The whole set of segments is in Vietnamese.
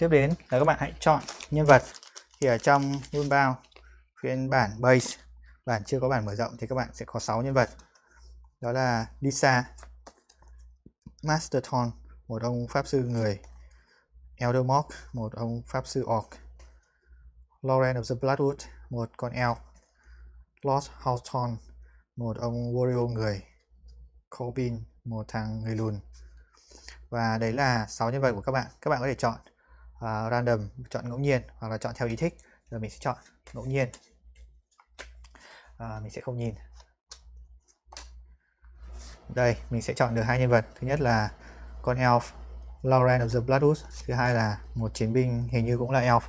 tiếp đến là các bạn hãy chọn nhân vật thì ở trong Moonbound phiên bản base bản chưa có bản mở rộng thì các bạn sẽ có 6 nhân vật đó là Lisa Masterton một ông pháp sư người Eldermog một ông pháp sư orc Lauren of the Bloodwood một con elf Lord Houghton một ông warrior người Corbin một thằng người lùn và đấy là 6 nhân vật của các bạn các bạn có thể chọn uh, random chọn ngẫu nhiên hoặc là chọn theo ý thích giờ mình sẽ chọn ngẫu nhiên à, mình sẽ không nhìn đây mình sẽ chọn được hai nhân vật thứ nhất là con elf Lauren of the Bloodwood thứ hai là một chiến binh hình như cũng là elf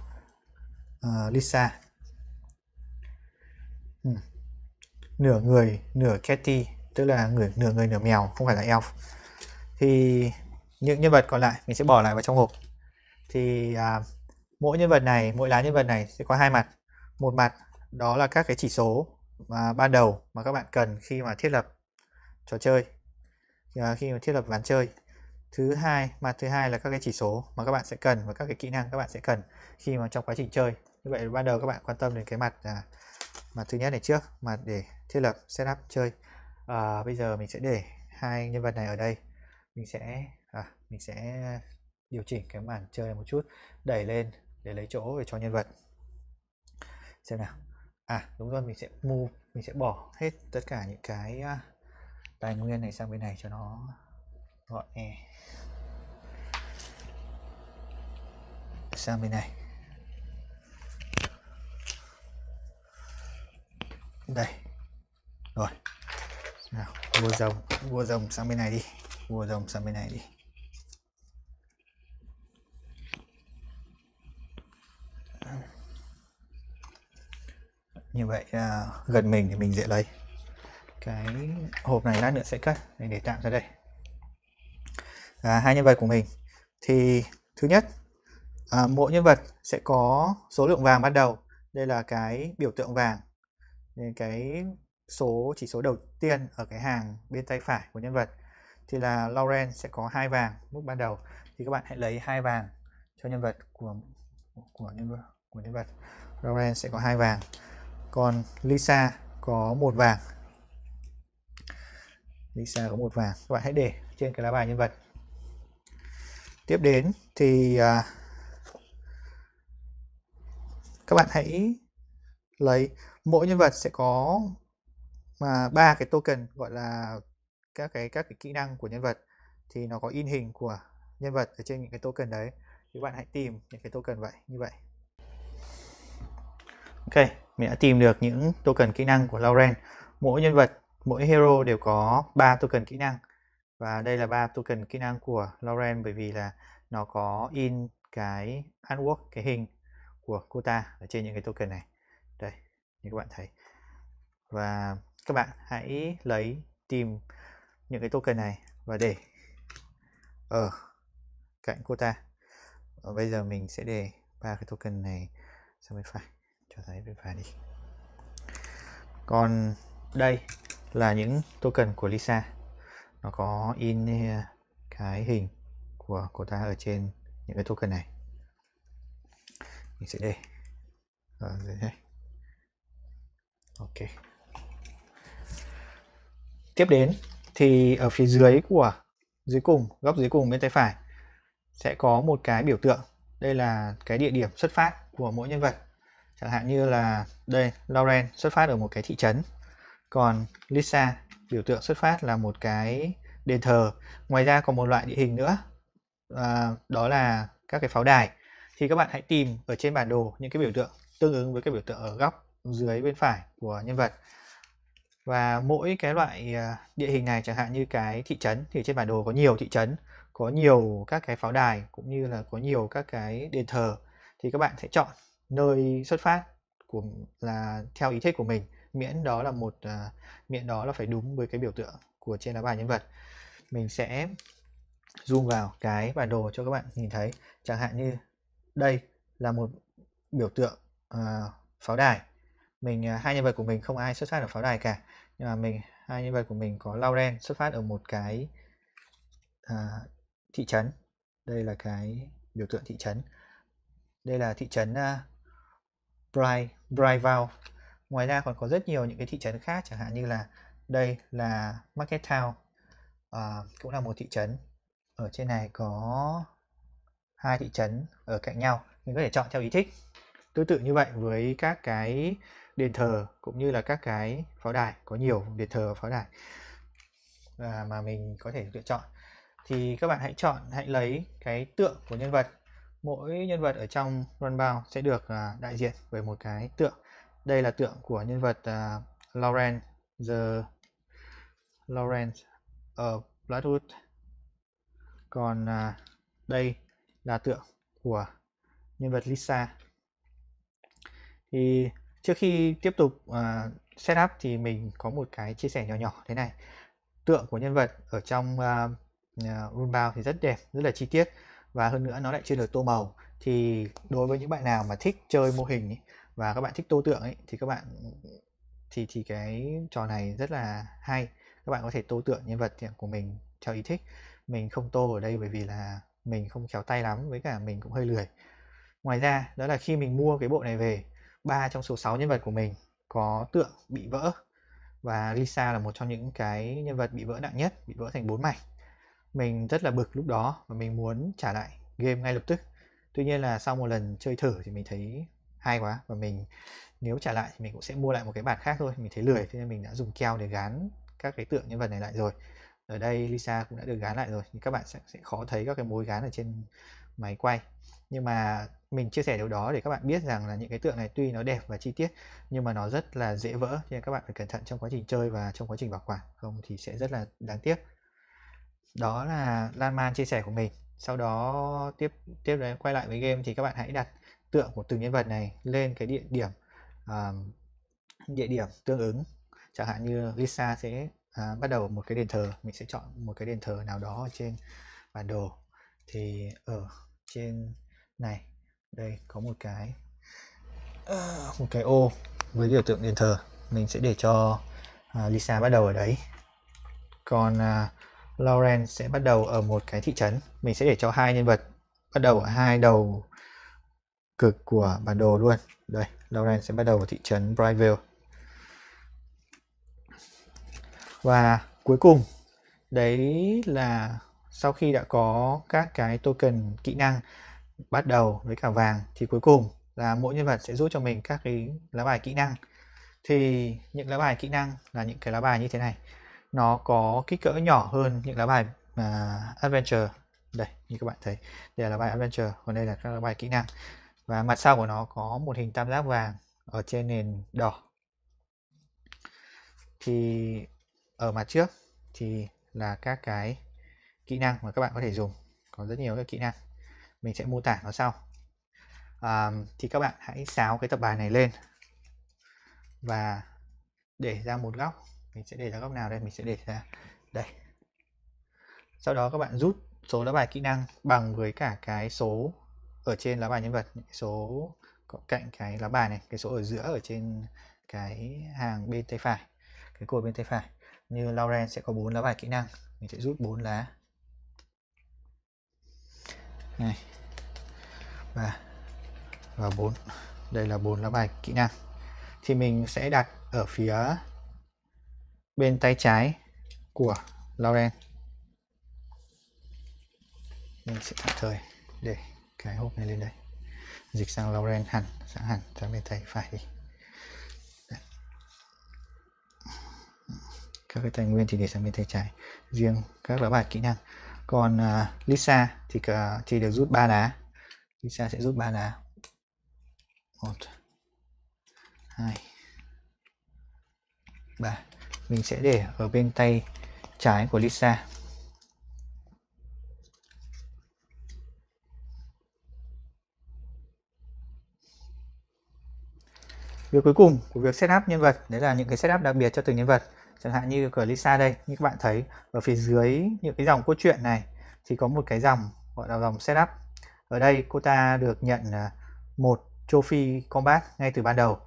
uh, Lisa ừ. nửa người nửa Catty tức là người nửa người nửa mèo không phải là elf thì những nhân vật còn lại mình sẽ bỏ lại vào trong hộp thì à, mỗi nhân vật này mỗi lá nhân vật này sẽ có hai mặt một mặt đó là các cái chỉ số mà ban đầu mà các bạn cần khi mà thiết lập trò chơi à, khi mà thiết lập ván chơi thứ hai mặt thứ hai là các cái chỉ số mà các bạn sẽ cần và các cái kỹ năng các bạn sẽ cần khi mà trong quá trình chơi như vậy ban đầu các bạn quan tâm đến cái mặt à, mặt thứ nhất này trước mà để thiết lập setup chơi à, bây giờ mình sẽ để hai nhân vật này ở đây mình sẽ à, mình sẽ điều chỉnh cái màn chơi này một chút đẩy lên để lấy chỗ để cho nhân vật xem nào à đúng rồi mình sẽ move mình sẽ bỏ hết tất cả những cái à, tài nguyên này sang bên này cho nó gọn nhẹ e. sang bên này đây rồi nào vua rồng vua rồng sang bên này đi vua rồng sang bên này đi như vậy à, gần mình thì mình dễ lấy cái hộp này lát nữa sẽ cắt mình để tạm ra đây à, hai nhân vật của mình thì thứ nhất à, mỗi nhân vật sẽ có số lượng vàng bắt đầu đây là cái biểu tượng vàng nên cái số chỉ số đầu tiên ở cái hàng bên tay phải của nhân vật thì là Lauren sẽ có hai vàng mức ban đầu thì các bạn hãy lấy hai vàng cho nhân vật của của nhân vật của nhân vật Lauren sẽ có hai vàng còn Lisa có một vàng Lisa có một vàng các bạn hãy để trên cái lá bài nhân vật tiếp đến thì à, các bạn hãy lấy mỗi nhân vật sẽ có mà ba cái token gọi là các cái các cái kỹ năng của nhân vật thì nó có in hình của nhân vật ở trên những cái token đấy thì các bạn hãy tìm những cái token vậy như vậy ok mình đã tìm được những token kỹ năng của Lauren mỗi nhân vật mỗi hero đều có 3 token kỹ năng và đây là ba token kỹ năng của Lauren bởi vì là nó có in cái artwork cái hình của cô ta ở trên những cái token này đây như các bạn thấy và các bạn hãy lấy tìm những cái token này và để ở cạnh cô ta và bây giờ mình sẽ để ba cái token này sang bên phải cho thấy bên phải đi còn đây là những token của Lisa nó có in eh, cái hình của cô ta ở trên những cái token này mình sẽ để ở dưới đây ok tiếp đến thì ở phía dưới của dưới cùng góc dưới cùng bên tay phải sẽ có một cái biểu tượng đây là cái địa điểm xuất phát của mỗi nhân vật chẳng hạn như là đây Lauren xuất phát ở một cái thị trấn còn Lisa biểu tượng xuất phát là một cái đền thờ ngoài ra còn một loại địa hình nữa à, đó là các cái pháo đài thì các bạn hãy tìm ở trên bản đồ những cái biểu tượng tương ứng với cái biểu tượng ở góc dưới bên phải của nhân vật và mỗi cái loại à, địa hình này chẳng hạn như cái thị trấn thì trên bản đồ có nhiều thị trấn có nhiều các cái pháo đài cũng như là có nhiều các cái đền thờ thì các bạn sẽ chọn nơi xuất phát của là theo ý thích của mình miễn đó là một uh, miễn đó là phải đúng với cái biểu tượng của trên lá bài nhân vật mình sẽ zoom vào cái bản đồ cho các bạn nhìn thấy chẳng hạn như đây là một biểu tượng uh, pháo đài mình uh, hai nhân vật của mình không ai xuất phát ở pháo đài cả nhưng mà mình hai nhân vật của mình có Lauren xuất phát ở một cái uh, thị trấn đây là cái biểu tượng thị trấn đây là thị trấn uh, Bri Brivale ngoài ra còn có rất nhiều những cái thị trấn khác chẳng hạn như là đây là Market Town à, cũng là một thị trấn ở trên này có hai thị trấn ở cạnh nhau mình có thể chọn theo ý thích tương tự như vậy với các cái đền thờ cũng như là các cái pháo đài có nhiều đền thờ pháo đài à, mà mình có thể lựa chọn thì các bạn hãy chọn hãy lấy cái tượng của nhân vật mỗi nhân vật ở trong runbound sẽ được uh, đại diện bởi một cái tượng đây là tượng của nhân vật uh, à, Lauren the Lauren ở Bloodwood còn uh, đây là tượng của nhân vật Lisa thì trước khi tiếp tục uh, setup thì mình có một cái chia sẻ nhỏ nhỏ thế này tượng của nhân vật ở trong uh, uh, runbound thì rất đẹp rất là chi tiết và hơn nữa nó lại chưa được tô màu thì đối với những bạn nào mà thích chơi mô hình ấy, và các bạn thích tô tượng ấy, thì các bạn thì thì cái trò này rất là hay các bạn có thể tô tượng nhân vật của mình theo ý thích mình không tô ở đây bởi vì là mình không khéo tay lắm với cả mình cũng hơi lười ngoài ra đó là khi mình mua cái bộ này về ba trong số 6 nhân vật của mình có tượng bị vỡ và Lisa là một trong những cái nhân vật bị vỡ nặng nhất bị vỡ thành bốn mảnh mình rất là bực lúc đó và mình muốn trả lại game ngay lập tức tuy nhiên là sau một lần chơi thử thì mình thấy hay quá và mình nếu trả lại thì mình cũng sẽ mua lại một cái bản khác thôi mình thấy lười thế nên mình đã dùng keo để gán các cái tượng nhân vật này lại rồi ở đây Lisa cũng đã được gán lại rồi các bạn sẽ, sẽ khó thấy các cái mối gán ở trên máy quay nhưng mà mình chia sẻ điều đó để các bạn biết rằng là những cái tượng này tuy nó đẹp và chi tiết nhưng mà nó rất là dễ vỡ nên các bạn phải cẩn thận trong quá trình chơi và trong quá trình bảo quản không thì sẽ rất là đáng tiếc đó là lan man chia sẻ của mình sau đó tiếp tiếp đến quay lại với game thì các bạn hãy đặt tượng của từng nhân vật này lên cái địa điểm um, địa điểm tương ứng chẳng hạn như Lisa sẽ à, bắt đầu một cái đền thờ mình sẽ chọn một cái đền thờ nào đó trên bản đồ thì ở trên này đây có một cái à, một cái ô với biểu tượng đền thờ mình sẽ để cho à, Lisa bắt đầu ở đấy còn à, Lauren sẽ bắt đầu ở một cái thị trấn. Mình sẽ để cho hai nhân vật bắt đầu ở hai đầu cực của bản đồ luôn. Đây, Lauren sẽ bắt đầu ở thị trấn Brightville. Và cuối cùng, đấy là sau khi đã có các cái token kỹ năng bắt đầu với cả vàng thì cuối cùng là mỗi nhân vật sẽ rút cho mình các cái lá bài kỹ năng. Thì những lá bài kỹ năng là những cái lá bài như thế này nó có kích cỡ nhỏ hơn những lá bài mà adventure đây như các bạn thấy đây là bài adventure còn đây là các bài kỹ năng và mặt sau của nó có một hình tam giác vàng ở trên nền đỏ thì ở mặt trước thì là các cái kỹ năng mà các bạn có thể dùng có rất nhiều các kỹ năng mình sẽ mô tả nó sau à, thì các bạn hãy xáo cái tập bài này lên và để ra một góc mình sẽ để ra góc nào đây mình sẽ để ra đây sau đó các bạn rút số lá bài kỹ năng bằng với cả cái số ở trên lá bài nhân vật số cạnh cái lá bài này cái số ở giữa ở trên cái hàng bên tay phải cái cột bên tay phải như Lauren sẽ có bốn lá bài kỹ năng mình sẽ rút bốn lá này và và bốn đây là bốn lá bài kỹ năng thì mình sẽ đặt ở phía bên tay trái của Lauren mình sẽ tạm thời để cái hộp này lên đây dịch sang Lauren hẳn sang hẳn sang bên tay phải các cái tài nguyên thì để sang bên tay trái riêng các lá bài kỹ năng còn uh, Lisa thì cả, thì được rút ba lá Lisa sẽ rút ba lá một hai ba mình sẽ để ở bên tay trái của Lisa Việc cuối cùng của việc setup nhân vật đấy là những cái setup đặc biệt cho từng nhân vật. Chẳng hạn như của Lisa đây, như các bạn thấy ở phía dưới những cái dòng cốt truyện này thì có một cái dòng gọi là dòng setup. Ở đây cô ta được nhận à, một trophy combat ngay từ ban đầu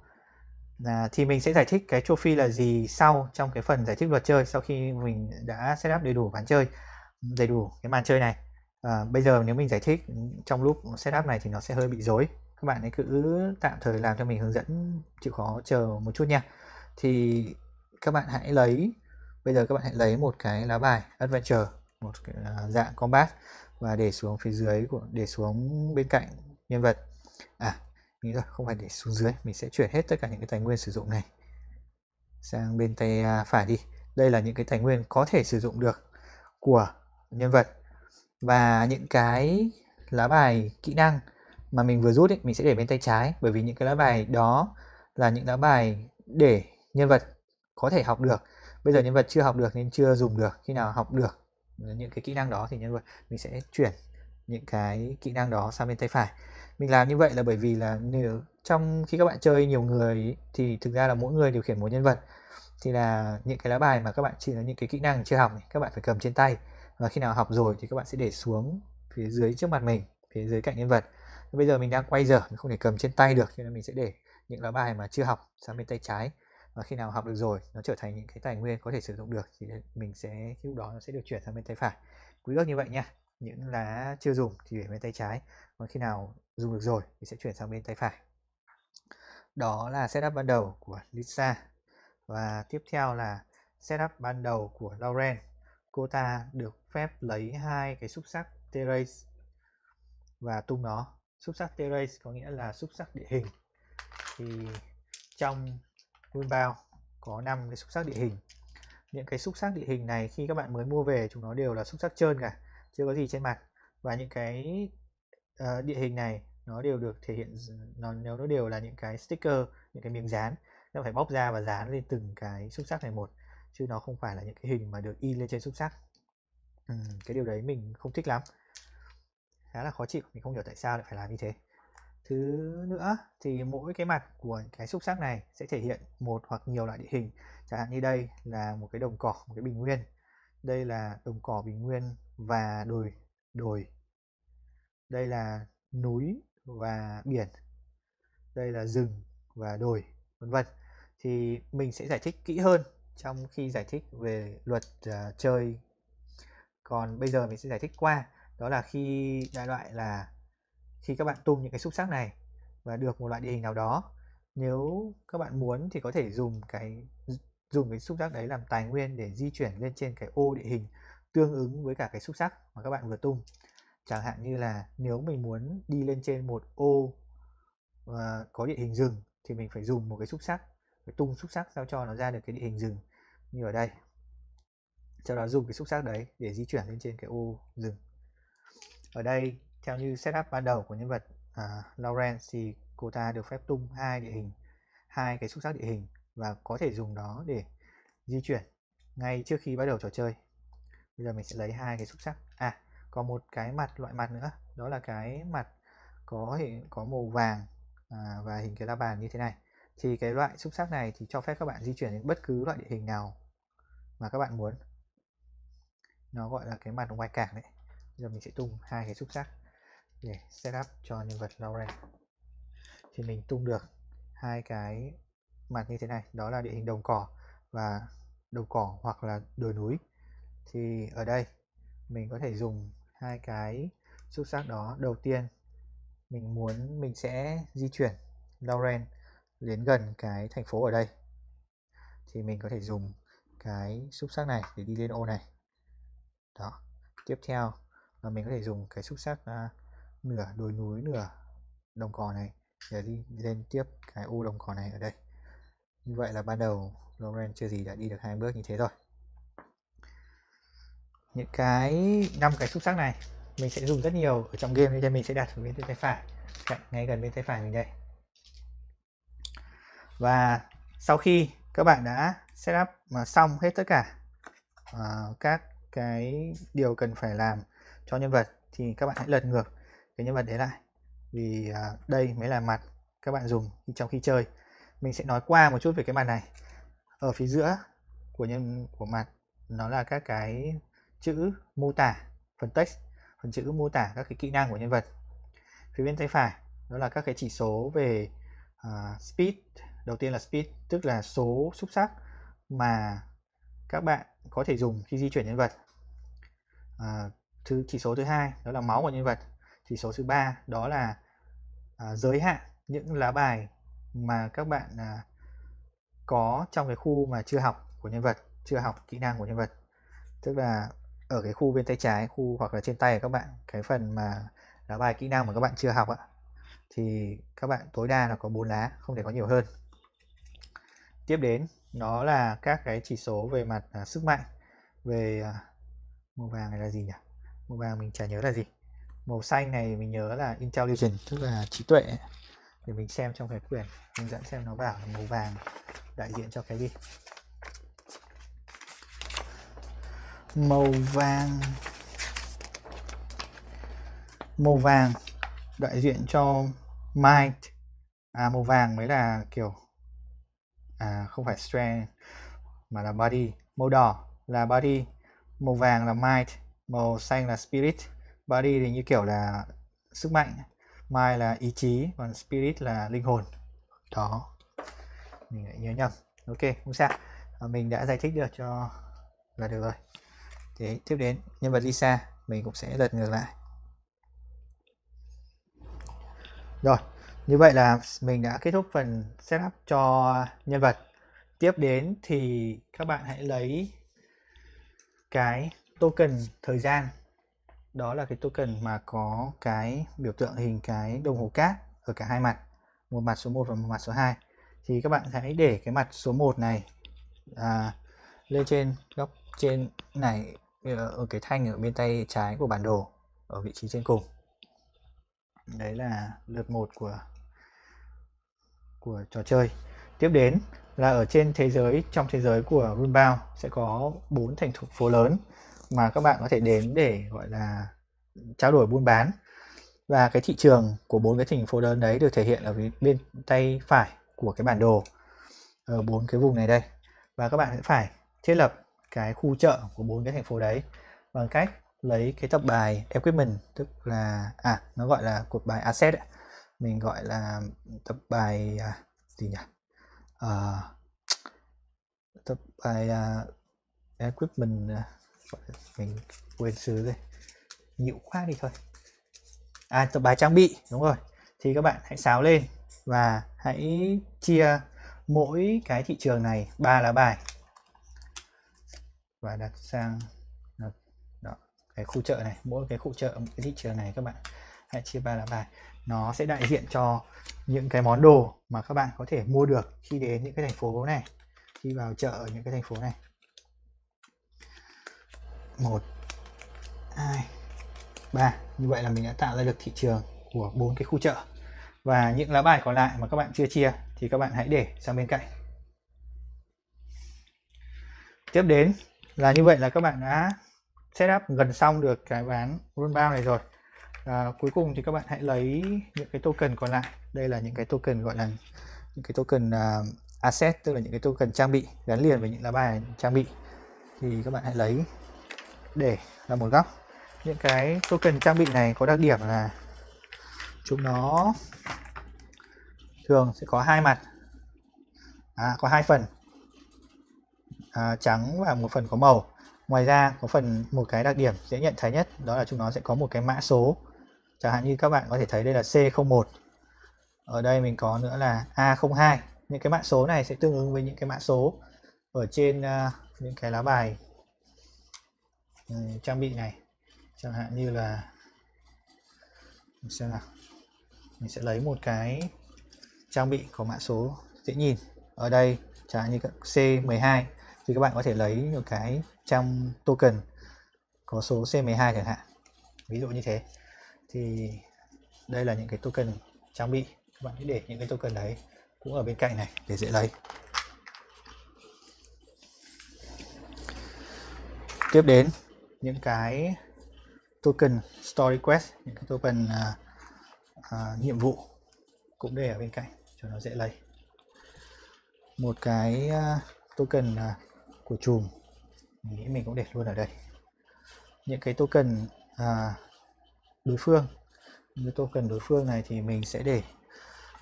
à, thì mình sẽ giải thích cái trophy là gì sau trong cái phần giải thích luật chơi sau khi mình đã setup đầy đủ ván chơi đầy đủ cái màn chơi này à, bây giờ nếu mình giải thích trong lúc setup này thì nó sẽ hơi bị rối các bạn hãy cứ tạm thời làm cho mình hướng dẫn chịu khó chờ một chút nha thì các bạn hãy lấy bây giờ các bạn hãy lấy một cái lá bài adventure một cái, à, dạng combat và để xuống phía dưới của để xuống bên cạnh nhân vật à như rồi không phải để xuống dưới mình sẽ chuyển hết tất cả những cái tài nguyên sử dụng này sang bên tay à, phải đi đây là những cái tài nguyên có thể sử dụng được của nhân vật và những cái lá bài kỹ năng mà mình vừa rút ấy, mình sẽ để bên tay trái bởi vì những cái lá bài đó là những lá bài để nhân vật có thể học được bây giờ nhân vật chưa học được nên chưa dùng được khi nào học được những cái kỹ năng đó thì nhân vật mình sẽ chuyển những cái kỹ năng đó sang bên tay phải mình làm như vậy là bởi vì là nếu trong khi các bạn chơi nhiều người thì thực ra là mỗi người điều khiển một nhân vật thì là những cái lá bài mà các bạn chỉ là những cái kỹ năng chưa học này, các bạn phải cầm trên tay và khi nào học rồi thì các bạn sẽ để xuống phía dưới trước mặt mình phía dưới cạnh nhân vật bây giờ mình đang quay giờ mình không thể cầm trên tay được cho nên mình sẽ để những lá bài mà chưa học sang bên tay trái và khi nào học được rồi nó trở thành những cái tài nguyên có thể sử dụng được thì mình sẽ khi lúc đó nó sẽ được chuyển sang bên tay phải quý gốc như vậy nha những lá chưa dùng thì để bên tay trái còn khi nào dùng được rồi thì sẽ chuyển sang bên tay phải đó là setup ban đầu của Lisa và tiếp theo là setup ban đầu của Lauren cô ta được phép lấy hai cái xúc sắc terrace và tung nó xúc sắc terrace có nghĩa là xúc sắc địa hình thì trong nguyên bao có năm cái xúc sắc địa hình những cái xúc sắc địa hình này khi các bạn mới mua về chúng nó đều là xúc sắc trơn cả chưa có gì trên mặt và những cái uh, địa hình này nó đều được thể hiện nó nếu nó đều là những cái sticker những cái miếng dán nó phải bóc ra và dán lên từng cái xúc sắc này một chứ nó không phải là những cái hình mà được in lên trên xúc sắc ừ, cái điều đấy mình không thích lắm khá là khó chịu mình không hiểu tại sao lại phải làm như thế thứ nữa thì mỗi cái mặt của cái xúc sắc này sẽ thể hiện một hoặc nhiều loại địa hình chẳng hạn như đây là một cái đồng cỏ một cái bình nguyên đây là đồng cỏ bình nguyên và đồi đồi đây là núi và biển đây là rừng và đồi vân vân thì mình sẽ giải thích kỹ hơn trong khi giải thích về luật uh, chơi còn bây giờ mình sẽ giải thích qua đó là khi đại loại là khi các bạn tung những cái xúc sắc này và được một loại địa hình nào đó nếu các bạn muốn thì có thể dùng cái dùng cái xúc giác đấy làm tài nguyên để di chuyển lên trên cái ô địa hình tương ứng với cả cái xúc sắc mà các bạn vừa tung chẳng hạn như là nếu mình muốn đi lên trên một ô uh, có địa hình rừng thì mình phải dùng một cái xúc sắc phải tung xúc sắc sao cho nó ra được cái địa hình rừng như ở đây sau đó dùng cái xúc sắc đấy để di chuyển lên trên cái ô rừng ở đây theo như setup ban đầu của nhân vật uh, Lawrence thì cô ta được phép tung hai địa hình hai cái xúc sắc địa hình và có thể dùng nó để di chuyển ngay trước khi bắt đầu trò chơi bây giờ mình sẽ lấy hai cái xúc sắc à có một cái mặt loại mặt nữa đó là cái mặt có hình có màu vàng à, và hình cái la bàn như thế này thì cái loại xúc sắc này thì cho phép các bạn di chuyển đến bất cứ loại địa hình nào mà các bạn muốn nó gọi là cái mặt ngoài cảng đấy bây giờ mình sẽ tung hai cái xúc sắc để setup cho nhân vật Lauren thì mình tung được hai cái mặt như thế này đó là địa hình đồng cỏ và đồng cỏ hoặc là đồi núi thì ở đây mình có thể dùng hai cái xúc sắc đó đầu tiên mình muốn mình sẽ di chuyển Lauren đến gần cái thành phố ở đây thì mình có thể dùng cái xúc sắc này để đi lên ô này đó tiếp theo là mình có thể dùng cái xúc sắc uh, à, nửa đồi núi nửa đồng cỏ này để đi lên tiếp cái ô đồng cỏ này ở đây như vậy là ban đầu Lauren chưa gì đã đi được hai bước như thế rồi những cái năm cái xúc sắc này mình sẽ dùng rất nhiều ở trong game nên mình sẽ đặt ở bên tay phải cạnh ngay gần bên tay phải mình đây và sau khi các bạn đã setup mà xong hết tất cả uh, các cái điều cần phải làm cho nhân vật thì các bạn hãy lật ngược cái nhân vật đấy lại vì uh, đây mới là mặt các bạn dùng trong khi chơi mình sẽ nói qua một chút về cái mặt này ở phía giữa của nhân của mặt nó là các cái chữ mô tả phần text phần chữ mô tả các cái kỹ năng của nhân vật phía bên tay phải đó là các cái chỉ số về uh, speed đầu tiên là speed tức là số xúc sắc mà các bạn có thể dùng khi di chuyển nhân vật à, thứ chỉ số thứ hai đó là máu của nhân vật chỉ số thứ ba đó là à, giới hạn những lá bài mà các bạn à, có trong cái khu mà chưa học của nhân vật chưa học kỹ năng của nhân vật tức là ở cái khu bên tay trái khu hoặc là trên tay của các bạn cái phần mà lá bài kỹ năng mà các bạn chưa học ạ thì các bạn tối đa là có bốn lá không thể có nhiều hơn tiếp đến nó là các cái chỉ số về mặt à, sức mạnh về à, màu vàng này là gì nhỉ màu vàng mình chả nhớ là gì màu xanh này mình nhớ là intelligence tức là trí tuệ để mình xem trong cái quyển hướng dẫn xem nó bảo là màu vàng đại diện cho cái gì màu vàng màu vàng đại diện cho might, à màu vàng mới là kiểu à không phải strength mà là body màu đỏ là body màu vàng là might, màu xanh là spirit body thì như kiểu là sức mạnh might là ý chí còn spirit là linh hồn đó mình lại nhớ nhầm ok không sao à, mình đã giải thích được cho là được rồi thế tiếp đến nhân vật Lisa mình cũng sẽ lật ngược lại rồi như vậy là mình đã kết thúc phần setup cho nhân vật tiếp đến thì các bạn hãy lấy cái token thời gian đó là cái token mà có cái biểu tượng hình cái đồng hồ cát ở cả hai mặt một mặt số 1 và một mặt số 2 thì các bạn hãy để cái mặt số 1 này à, lên trên góc trên này ở cái thanh ở bên tay trái của bản đồ ở vị trí trên cùng đấy là lượt một của của trò chơi tiếp đến là ở trên thế giới trong thế giới của Runbound sẽ có bốn thành phố lớn mà các bạn có thể đến để gọi là trao đổi buôn bán và cái thị trường của bốn cái thành phố lớn đấy được thể hiện ở bên tay phải của cái bản đồ ở bốn cái vùng này đây và các bạn sẽ phải thiết lập cái khu chợ của bốn cái thành phố đấy bằng cách lấy cái tập bài equipment tức là à nó gọi là cột bài asset mình gọi là tập bài à, gì nhỉ à, tập bài à, equipment à, mình quên xứ rồi nhịu quá đi thôi à tập bài trang bị đúng rồi thì các bạn hãy xáo lên và hãy chia mỗi cái thị trường này ba lá bài và đặt sang đó, cái khu chợ này mỗi cái khu chợ mỗi cái thị trường này các bạn hãy chia ba là bài nó sẽ đại diện cho những cái món đồ mà các bạn có thể mua được khi đến những cái thành phố này khi vào chợ ở những cái thành phố này một hai ba như vậy là mình đã tạo ra được thị trường của bốn cái khu chợ và những lá bài còn lại mà các bạn chưa chia thì các bạn hãy để sang bên cạnh tiếp đến là như vậy là các bạn đã setup gần xong được cái ván rollbound này rồi à, cuối cùng thì các bạn hãy lấy những cái token còn lại đây là những cái token gọi là những cái token uh, asset tức là những cái token trang bị gắn liền với những lá bài trang bị thì các bạn hãy lấy để là một góc những cái token trang bị này có đặc điểm là chúng nó thường sẽ có hai mặt à, có hai phần à, trắng và một phần có màu ngoài ra có phần một cái đặc điểm dễ nhận thấy nhất đó là chúng nó sẽ có một cái mã số chẳng hạn như các bạn có thể thấy đây là C01 ở đây mình có nữa là A02 những cái mã số này sẽ tương ứng với những cái mã số ở trên uh, những cái lá bài um, trang bị này chẳng hạn như là mình xem nào mình sẽ lấy một cái trang bị có mã số dễ nhìn ở đây chẳng hạn như C12 thì các bạn có thể lấy một cái trong token có số C12 chẳng hạn ví dụ như thế thì đây là những cái token trang bị các bạn hãy để những cái token đấy cũng ở bên cạnh này để dễ lấy tiếp đến những cái token store request những cái token à, à, nhiệm vụ cũng để ở bên cạnh cho nó dễ lấy một cái à, token à, của chùm mình nghĩ mình cũng để luôn ở đây những cái token à, đối phương như token đối phương này thì mình sẽ để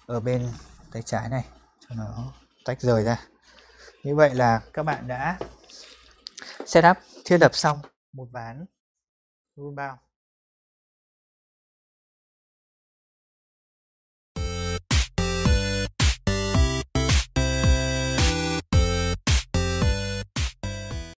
ở bên tay trái này cho nó tách rời ra như vậy là các bạn đã setup thiết lập xong một ván rule bound